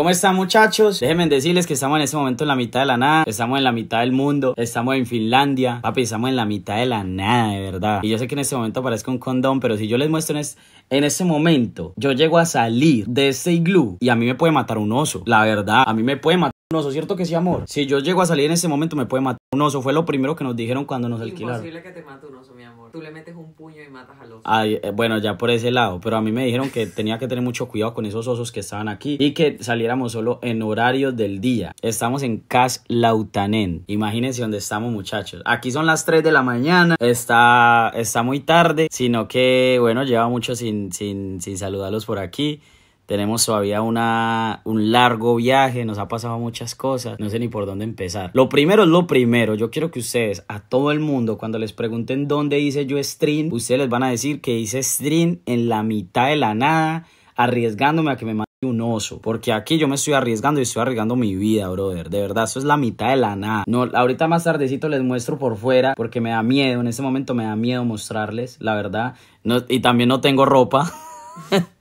¿Cómo están muchachos? Déjenme decirles que estamos en este momento en la mitad de la nada, estamos en la mitad del mundo, estamos en Finlandia, papi, estamos en la mitad de la nada, de verdad. Y yo sé que en este momento parezca un condón, pero si yo les muestro en, este en ese momento, yo llego a salir de ese iglú y a mí me puede matar un oso, la verdad, a mí me puede matar un oso, ¿cierto que sí, amor? Si yo llego a salir en ese momento me puede matar un oso, fue lo primero que nos dijeron cuando nos alquilaron. Imposible que te mate un oso, mi amor. Tú le metes un puño y matas al oso. Eh, bueno, ya por ese lado, pero a mí me dijeron que tenía que tener mucho cuidado con esos osos que estaban aquí y que saliéramos solo en horarios del día. Estamos en Cas Lautanen. Imagínense dónde estamos, muchachos. Aquí son las 3 de la mañana, está, está muy tarde, sino que, bueno, lleva mucho sin, sin, sin saludarlos por aquí. Tenemos todavía una, un largo viaje, nos ha pasado muchas cosas, no sé ni por dónde empezar. Lo primero es lo primero, yo quiero que ustedes, a todo el mundo, cuando les pregunten dónde hice yo stream, ustedes les van a decir que hice stream en la mitad de la nada, arriesgándome a que me mate un oso, porque aquí yo me estoy arriesgando y estoy arriesgando mi vida, brother. De verdad, eso es la mitad de la nada. No, ahorita más tardecito les muestro por fuera, porque me da miedo, en este momento me da miedo mostrarles, la verdad. No, y también no tengo ropa.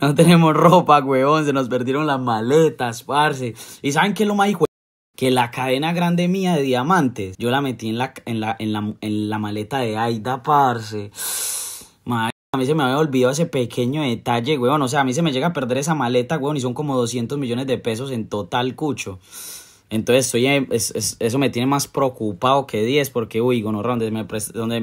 No tenemos ropa, weón, Se nos perdieron las maletas, parce. ¿Y saben qué es lo más hijo? Que la cadena grande mía de diamantes, yo la metí en la, en la, en la, maleta de Aida, parce. a mí se me había olvidado ese pequeño detalle, weón O sea, a mí se me llega a perder esa maleta, weón y son como 200 millones de pesos en total, cucho. Entonces soy, es, eso me tiene más preocupado que 10 porque, uy, gonorra, me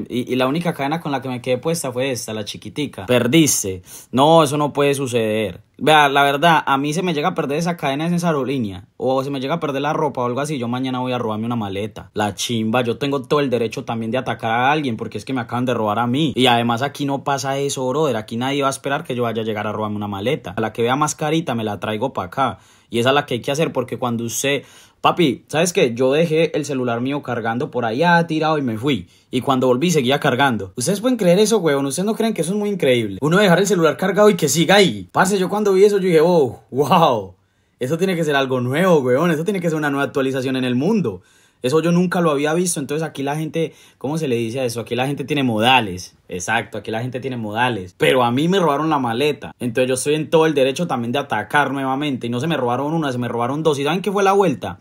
y, y, la única cadena con la que me quedé puesta fue esta, la chiquitica. Perdiste. No, eso no puede suceder. Vea, la verdad, a mí se me llega a perder esa cadena Esa aerolínea O se me llega a perder la ropa o algo así. Yo mañana voy a robarme una maleta. La chimba, yo tengo todo el derecho también de atacar a alguien porque es que me acaban de robar a mí. Y además aquí no pasa eso, brother. Aquí nadie va a esperar que yo vaya a llegar a robarme una maleta. A la que vea más carita me la traigo para acá. Y esa es la que hay que hacer porque cuando usted... Papi, ¿sabes qué? Yo dejé el celular mío cargando por allá, tirado y me fui. Y cuando volví seguía cargando. Ustedes pueden creer eso, weón. Ustedes no creen que eso es muy increíble. Uno dejar el celular cargado y que siga ahí. Parce, yo cuando cuando vi eso, yo dije, oh, wow, eso tiene que ser algo nuevo, weón, eso tiene que ser una nueva actualización en el mundo. Eso yo nunca lo había visto, entonces aquí la gente, ¿cómo se le dice a eso? Aquí la gente tiene modales, exacto, aquí la gente tiene modales, pero a mí me robaron la maleta, entonces yo estoy en todo el derecho también de atacar nuevamente, y no se me robaron una, se me robaron dos, ¿y saben qué fue la vuelta?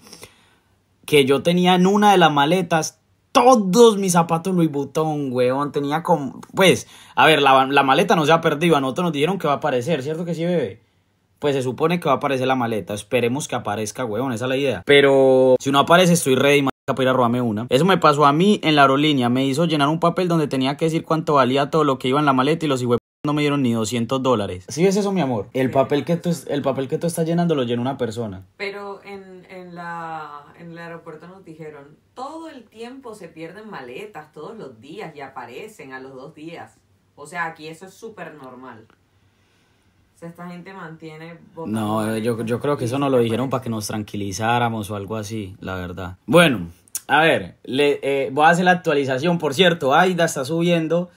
Que yo tenía en una de las maletas todos mis zapatos Louis Vuitton, weón. Tenía como. Pues, a ver, la, maleta no se ha perdido. A nosotros nos dijeron que va a aparecer, ¿cierto que sí, bebé? Pues se supone que va a aparecer la maleta. Esperemos que aparezca, weón. Esa es la idea. Pero si no aparece, estoy ready, para ir a robarme una. Eso me pasó a mí en la aerolínea. Me hizo llenar un papel donde tenía que decir cuánto valía todo lo que iba en la maleta y los hijos no me dieron ni 200 dólares. ¿Sí ves eso, mi amor? El papel que tú, el papel que tú estás llenando lo llena una persona. Pero en en, la, en el aeropuerto nos dijeron, todo el tiempo se pierden maletas, todos los días, y aparecen a los dos días. O sea, aquí eso es súper normal. O sea, esta gente mantiene... No, yo, creo que eso nos lo dijeron para que nos tranquilizáramos o algo así, la verdad. Bueno, a ver, le, eh, voy a hacer la actualización. Por cierto, Aida está subiendo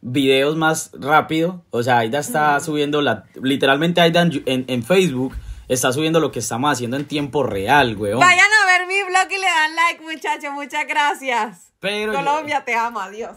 videos más rápido. O sea, Aida está mm. subiendo la, literalmente Aida en, en Facebook está subiendo lo que estamos haciendo en tiempo real, weón. Vayan a ver mi blog y le dan like, muchachos. Muchas gracias. Colombia, te amo, adiós.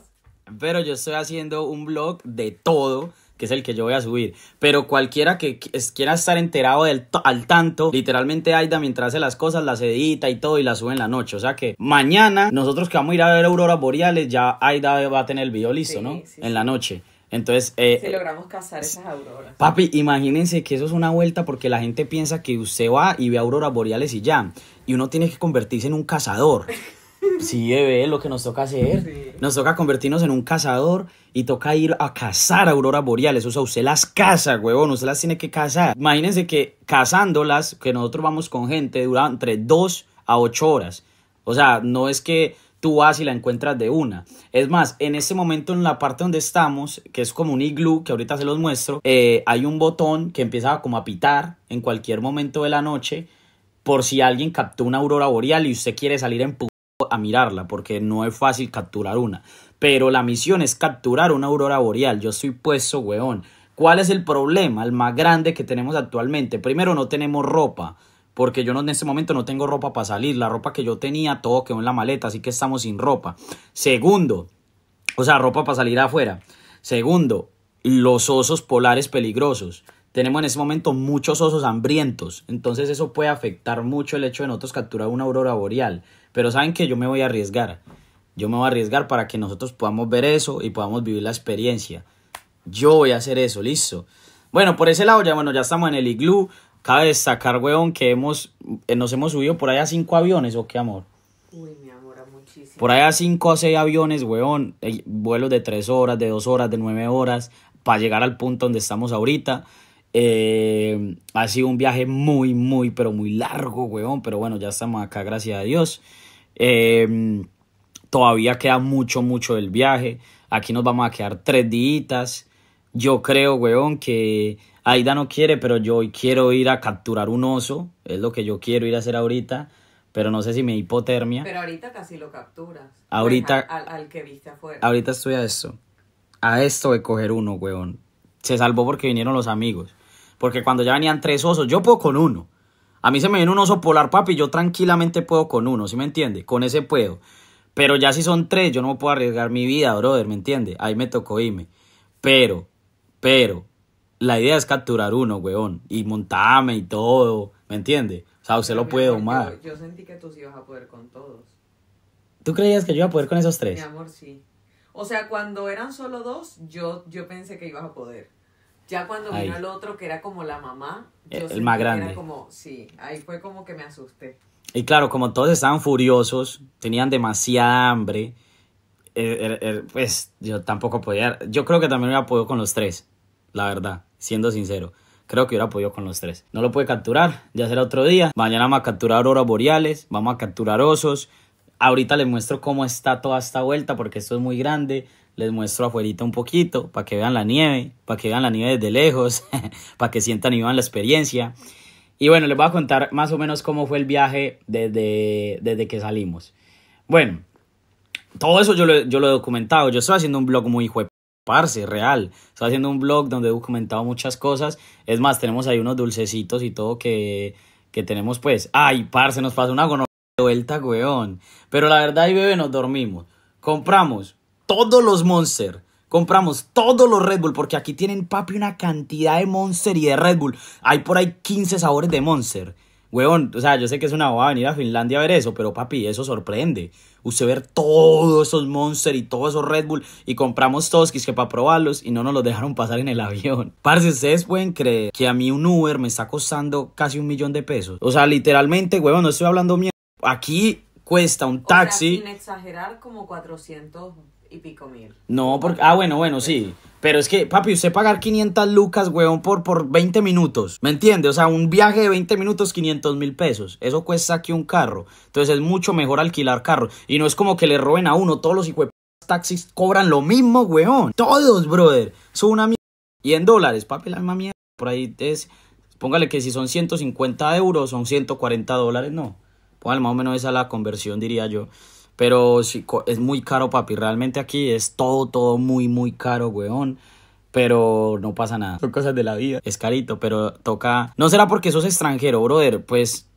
Pero yo estoy haciendo un blog de todo que es el que yo voy a subir. Pero cualquiera que quiera estar enterado del al tanto, literalmente Aida mientras hace las cosas, las edita y todo y las sube en la noche. O sea que mañana, nosotros que vamos a ir a ver auroras boreales, ya Aida va a tener el video listo, ¿no? en la noche. Entonces, eh, si logramos cazar esas auroras. Papi, imagínense que eso es una vuelta porque la gente piensa que usted va y ve auroras boreales y ya. Y uno tiene que convertirse en un cazador. sí, bebé, lo que nos toca hacer. Nos toca convertirnos en un cazador y toca ir a cazar auroras boreales. O sea, usted las caza, huevón, usted las tiene que cazar. Imagínense que cazándolas, que nosotros vamos con gente, dura entre 2 a 8 horas. O sea, no es que tú vas y la encuentras de una. Es más, en ese momento en la parte donde estamos, que es como un iglú, que ahorita se los muestro, eh, hay un botón que empieza como a pitar en cualquier momento de la noche por si alguien captó una aurora boreal y usted quiere salir en a mirarla, porque no es fácil capturar una. Pero la misión es capturar una aurora boreal. Yo estoy puesto, weón. ¿Cuál es el problema? El más grande que tenemos actualmente. Primero, no tenemos ropa porque yo no, en este momento no tengo ropa para salir. La ropa que yo tenía todo quedó en la maleta, así que estamos sin ropa. Segundo, o sea, ropa para salir afuera. Segundo, los osos polares peligrosos. Tenemos en este momento muchos osos hambrientos, entonces eso puede afectar mucho el hecho de nosotros capturar una aurora boreal. Pero saben que yo me voy a arriesgar. Yo me voy a arriesgar para que nosotros podamos ver eso y podamos vivir la experiencia. Yo voy a hacer eso, listo. Bueno, por ese lado ya, bueno, ya estamos en el iglú. Cabe destacar, weón, que hemos, eh, nos hemos subido por allá cinco aviones, ¿o qué, amor? Uy, mi amor, a muchísimo. Por allá cinco o seis aviones, weón. Eh, vuelos de tres horas, de dos horas, de nueve horas, para llegar al punto donde estamos ahorita. Eh, ha sido un viaje muy, muy, pero muy largo, weón. Pero bueno, ya estamos acá, gracias a Dios. todavía queda mucho, mucho del viaje. Aquí nos vamos a quedar tres días. Yo creo, weón, que Aida no quiere, pero yo quiero ir a capturar un oso. Es lo que yo quiero ir a hacer ahorita. Pero no sé si me hipotermia. Pero ahorita casi lo capturas. Pues, ahorita. al, que viste afuera. Ahorita estoy a esto. A esto de coger uno, weón. Se salvó porque vinieron los amigos. Porque cuando ya venían tres osos, yo puedo con uno. A mí se me viene un oso polar, papi. Yo tranquilamente puedo con uno, ¿sí me entiende? Con ese puedo. Pero ya si son tres, yo no puedo arriesgar mi vida, brother, ¿me entiende? Ahí me tocó irme. Pero pero la idea es capturar uno, weón. Y montarme y todo. ¿Me entiendes? O sea, usted lo puede domar. Yo, sentí que tú sí ibas a poder con todos. ¿Tú creías que yo iba a poder con esos tres? Mi amor, sí. O sea, cuando eran solo dos, yo, yo pensé que ibas a poder. Ya cuando vino el otro, que era como la mamá, yo el, más grande. como, sí, ahí fue como que me asusté. Y claro, como todos estaban furiosos, tenían demasiada hambre, eh, er, er, pues yo tampoco podía. Yo creo que también a poder con los tres la verdad, siendo sincero. Creo que hubiera podido con los tres. No lo pude capturar, ya será otro día. Mañana vamos a capturar auroras boreales, vamos a capturar osos. Ahorita les muestro cómo está toda esta vuelta porque esto es muy grande. Les muestro afuera un poquito para que vean la nieve, para que vean la nieve desde lejos, para que sientan y van la experiencia. Y bueno, les voy a contar más o menos cómo fue el viaje desde, desde que salimos. Bueno, todo eso yo lo, he documentado. Yo estoy haciendo un blog muy hijo Parce, real. Estoy haciendo un blog donde he documentado muchas cosas. Es más, tenemos ahí unos dulcecitos y todo que, que tenemos, pues. Ay, parce, nos pasa una gonola de vuelta, weón. Pero la verdad, ahí, bebé, nos dormimos. Compramos todos los Monster. Compramos todos los Red Bull porque aquí tienen, papi, una cantidad de Monster y de Red Bull. Hay por ahí 15 sabores de Monster. Huevón, o sea, yo sé que es una boba venir a Finlandia a ver eso, pero papi, eso sorprende. Usted ver todos esos Monster y todos esos Red Bull y compramos Toskis que para probarlos y no nos los dejaron pasar en el avión. Parce, ustedes pueden creer que a mí un Uber me está costando casi un millón de pesos. O sea, literalmente, huevón, no estoy hablando mierda. Aquí cuesta un taxi. sin exagerar, como 400 y pico mil. No, porque. Ah, bueno, bueno, sí. Pero es que, papi, usted pagar 500 lucas, weón, por, por 20 minutos. ¿Me entiende? O sea, un viaje de 20 minutos, 500 mil pesos. Eso cuesta aquí un carro. Entonces es mucho mejor alquilar carro. Y no es como que le roben a uno. Todos los hijos taxis cobran lo mismo, weón. Todos, brother. Son una mierda. Y en dólares, papi, la misma mierda. Por ahí es. Póngale que si son 150 euros, son 140 dólares, no. Póngale más o menos esa la conversión, diría yo. Pero es muy caro, papi. Realmente aquí es todo, todo muy, muy caro, weón pero no pasa nada. Son cosas de la vida. Es carito, pero toca. No será porque sos extranjero, brother. Pues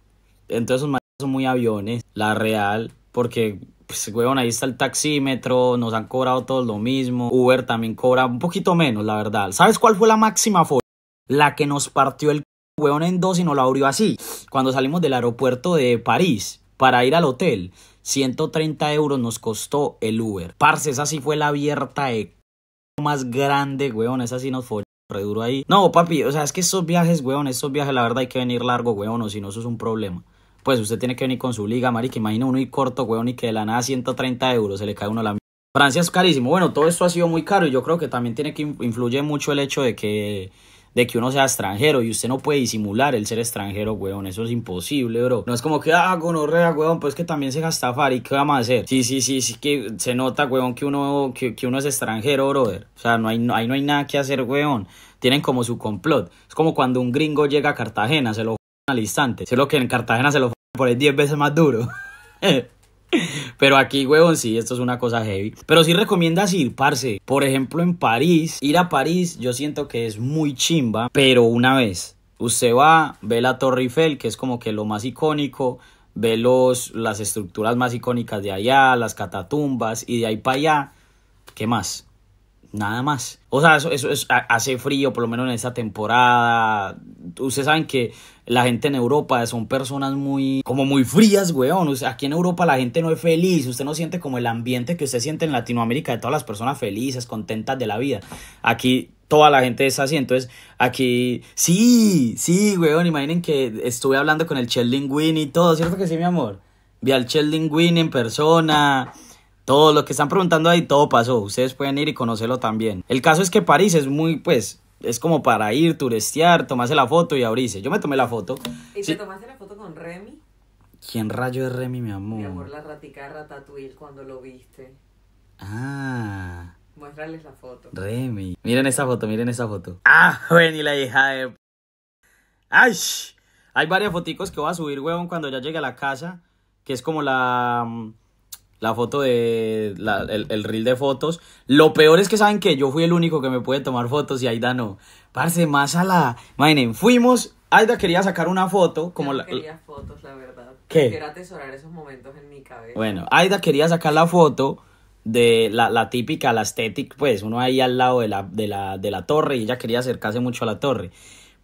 entonces son muy aviones. La real, porque. Pues, weón, ahí está el taxímetro, nos han cobrado todos lo mismo. Uber también cobra un poquito menos, la verdad. ¿Sabes cuál fue la máxima foto? La que nos partió el weón en dos y nos la abrió así. Cuando salimos del aeropuerto de París para ir al hotel. 130 euros nos costó el Uber. Parce, esa sí fue la abierta de más grande, weón. Esa sí nos fue re duro ahí. No, papi, o sea, es que esos viajes, weón, esos viajes, la verdad hay que venir largo, weón, o si no, eso es un problema. Pues usted tiene que venir con su liga, Mari. que Imagina uno ir corto, weón, y que de la nada 130 euros se le cae uno la mierda. Francia es carísimo. Bueno, todo esto ha sido muy caro y yo creo que también tiene que influye mucho el hecho de que de que uno sea extranjero y usted no puede disimular el ser extranjero, weón. Eso es imposible, bro. No es como que, ah, gonorrea, weón, pues que también se gastafar y qué vamos a hacer. Sí, sí, sí, sí, que se nota, weón, que uno, que, uno es extranjero, brother. O sea, no hay, no, ahí no hay nada que hacer, weón. Tienen como su complot. Es como cuando un gringo llega a Cartagena, se lo al instante. lo que en Cartagena se lo por el 10 veces más duro. Pero aquí, huevón, sí, esto es una cosa heavy. Pero sí recomiendas ir, parce. Por ejemplo, en París. Ir a París, yo siento que es muy chimba, pero una vez. Usted va, ve la Torre Eiffel, que es como que lo más icónico, ve los, las estructuras más icónicas de allá, las catatumbas, y de ahí para allá, ¿qué más? Nada más. O sea, eso, eso hace frío, por lo menos en esta temporada, ustedes saben que la gente en Europa son personas muy, como muy frías, weón. aquí en Europa la gente no es feliz, usted no siente como el ambiente que usted siente en Latinoamérica de todas las personas felices, contentas de la vida. Aquí toda la gente es así, entonces aquí, sí, sí, weón, imaginen que estuve hablando con el Chel Winnie y todo, ¿cierto que sí, mi amor? Vi al Chel Winnie en persona. Todo lo que están preguntando ahí, todo pasó. Ustedes pueden ir y conocerlo también. El caso es que París es muy, pues, es como para ir, turistear, tomarse la foto y abrirse. Yo me tomé la foto. ¿Y te tomaste la foto con Remy? ¿Quién rayo es Remy, mi amor? Mi amor, la ratica Ratatouille cuando lo viste. Ah. Muéstrales la foto. Remy. Miren esa foto, miren esa foto. Ah, ven y la hija de... ¡Ay! Hay varias foticos que voy a subir, huevón, cuando ya llegue a la casa, que es como la mm, la foto de la, el, reel de fotos. Lo peor es que saben que yo fui el único que me puede tomar fotos y Aida no. Parce, más a la. Imaginen, fuimos. Aida quería sacar una foto. Como no la... quería fotos, la verdad. Quiero atesorar esos momentos en mi cabeza. Bueno, Aida quería sacar la foto de la, típica, la estética, pues uno ahí al lado de la, de la, de la torre y ella quería acercarse mucho a la torre.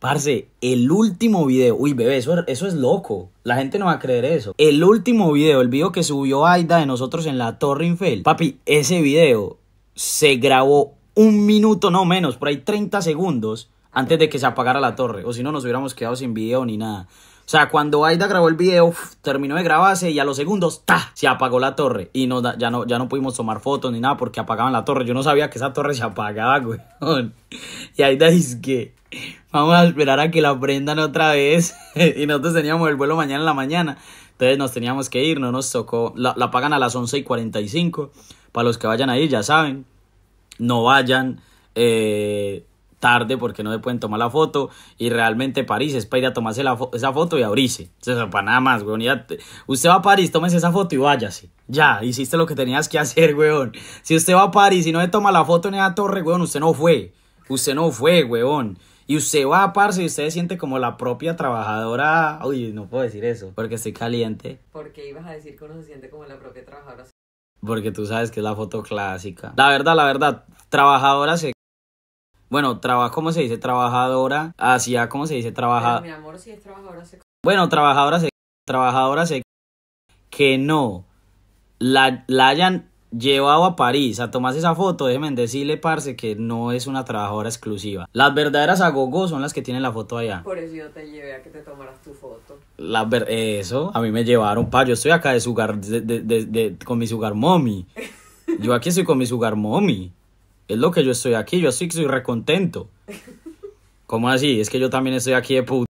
Parce, el último video. Uy, bebé, er, eso, es loco. La gente no va a creer eso. El último video, el video que subió Aida de nosotros en la Torre Infel. Papi, ese video se grabó un minuto, no menos, por ahí 30 segundos antes de que se apagara la torre. O si no, nos hubiéramos quedado sin video ni nada. O sea, cuando Aida grabó el video, terminó de grabarse y a los segundos, ¡ta! Se apagó la torre. Y no, ya, no, ya no pudimos tomar fotos ni nada porque apagaban la torre. Yo no sabía que esa torre se apagaba, güey. Y Aida dice que Vamos a esperar a que la prendan otra vez. y nosotros teníamos el vuelo mañana en la mañana. Entonces nos teníamos que ir, no nos tocó. La, pagan a las 11 y 45. Para los que vayan a ir, ya saben. No vayan eh, tarde porque no se pueden tomar la foto. Y realmente París es para ir a tomarse esa foto y abrirse. para nada más, weón. usted va a París, tómese esa foto y váyase. Ya, hiciste lo que tenías que hacer, weón. Si usted va a París y no se toma la foto en esa torre, weón, usted no fue. Usted no fue, weón. Y usted va, a parce, y usted se siente como la propia trabajadora. Uy, no puedo decir eso, porque estoy caliente. porque qué ibas a decir que uno se siente como la propia trabajadora? Porque tú sabes que es la foto clásica. La verdad, la verdad, trabajadora se... Bueno, trabajo, ¿cómo se dice? Trabajadora. hacía ¿cómo se dice? Trabajadora. Mi amor, si es trabajadora se... Bueno, trabajadora se... Trabajadora se... Que no. La, la hayan llevado a París a tomarse esa foto, déjenme decirle, parce, que no es una trabajadora exclusiva. Las verdaderas agogos son las que tienen la foto allá. Por eso yo te llevé a que te tomaras tu foto. eso, a mí me llevaron, pa, yo estoy acá de sugar, de, de, con mi sugar mommy. Yo aquí estoy con mi sugar mommy. Es lo que yo estoy aquí, yo sí que soy recontento. ¿Cómo así? Es que yo también estoy aquí de puta.